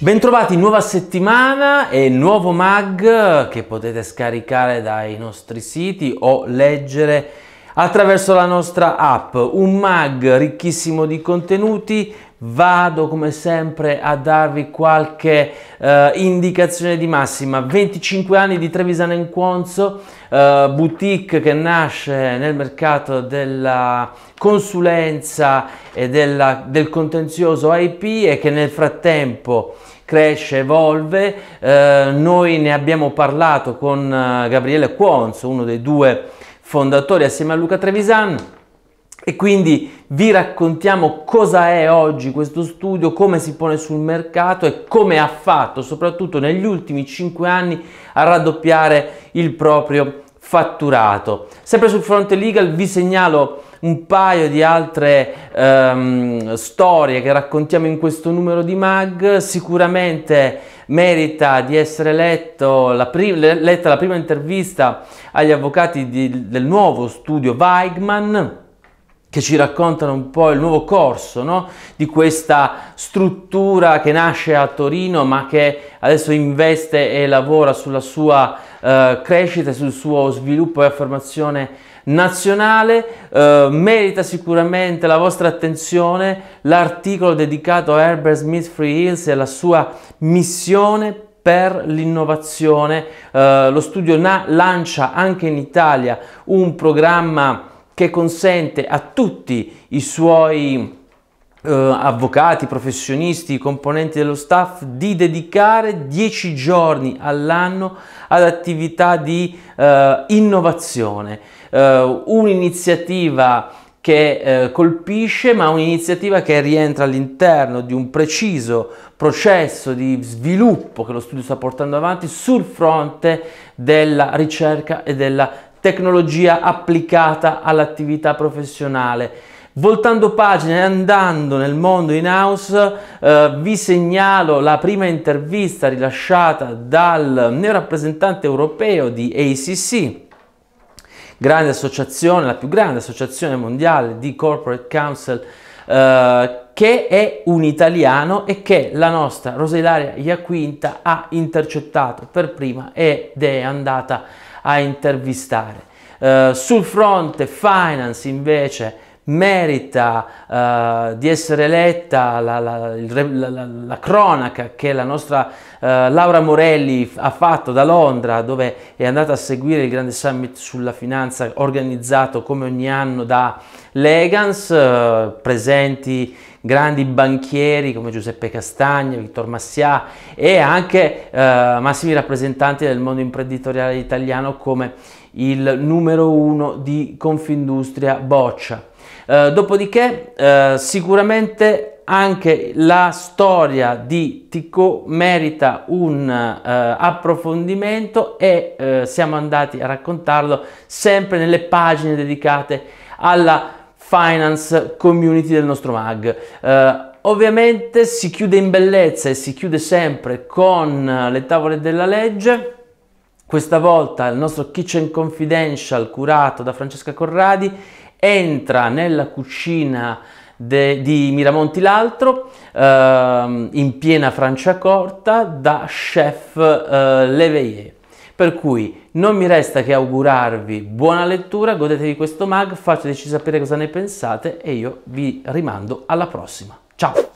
Bentrovati, nuova settimana e nuovo mag che potete scaricare dai nostri siti o leggere attraverso la nostra app. Un mag ricchissimo di contenuti vado come sempre a darvi qualche eh, indicazione di massima 25 anni di Trevisan in Conso eh, boutique che nasce nel mercato della consulenza e della, del contenzioso IP e che nel frattempo cresce, evolve eh, noi ne abbiamo parlato con eh, Gabriele Quonso uno dei due fondatori assieme a Luca Trevisan e quindi vi raccontiamo cosa è oggi questo studio, come si pone sul mercato e come ha fatto soprattutto negli ultimi 5 anni a raddoppiare il proprio fatturato. Sempre sul fronte legal vi segnalo un paio di altre ehm, storie che raccontiamo in questo numero di mag, sicuramente merita di essere letto la letta la prima intervista agli avvocati di, del nuovo studio Weigman che ci raccontano un po' il nuovo corso no? di questa struttura che nasce a Torino ma che adesso investe e lavora sulla sua eh, crescita, sul suo sviluppo e affermazione nazionale. Eh, merita sicuramente la vostra attenzione l'articolo dedicato a Herbert Smith Free Hills e alla sua missione per l'innovazione. Eh, lo studio Na lancia anche in Italia un programma che consente a tutti i suoi eh, avvocati, professionisti, componenti dello staff di dedicare 10 giorni all'anno ad attività di eh, innovazione, eh, un'iniziativa che eh, colpisce, ma un'iniziativa che rientra all'interno di un preciso processo di sviluppo che lo studio sta portando avanti sul fronte della ricerca e della tecnologia applicata all'attività professionale. Voltando pagina e andando nel mondo in house, eh, vi segnalo la prima intervista rilasciata dal neo rappresentante europeo di ACC, grande associazione, la più grande associazione mondiale di corporate council, eh, che è un italiano e che la nostra Roselaria Iaquinta ha intercettato per prima ed è andata a a intervistare. Uh, sul fronte finance invece merita uh, di essere letta la, la, la, la, cronaca che la nostra uh, Laura Morelli ha fatto da Londra dove è andata a seguire il grande summit sulla finanza organizzato come ogni anno da Legans, presenti grandi banchieri come Giuseppe Castagna, Vittor Massià e anche eh, massimi rappresentanti del mondo imprenditoriale italiano come il numero uno di Confindustria Boccia. Eh, dopodiché eh, sicuramente anche la storia di Tico merita un eh, approfondimento e eh, siamo andati a raccontarlo sempre nelle pagine dedicate alla finance community del nostro mag. Uh, ovviamente si chiude in bellezza e si chiude sempre con le tavole della legge. Questa volta il nostro Kitchen Confidential curato da Francesca Corradi entra nella cucina de, di Miramonti l'altro ehm, in piena Franciacorta da chef eh, Leveillé. Per cui non mi resta che augurarvi buona lettura, godetevi questo mag, fateci sapere cosa ne pensate e io vi rimando alla prossima. Ciao!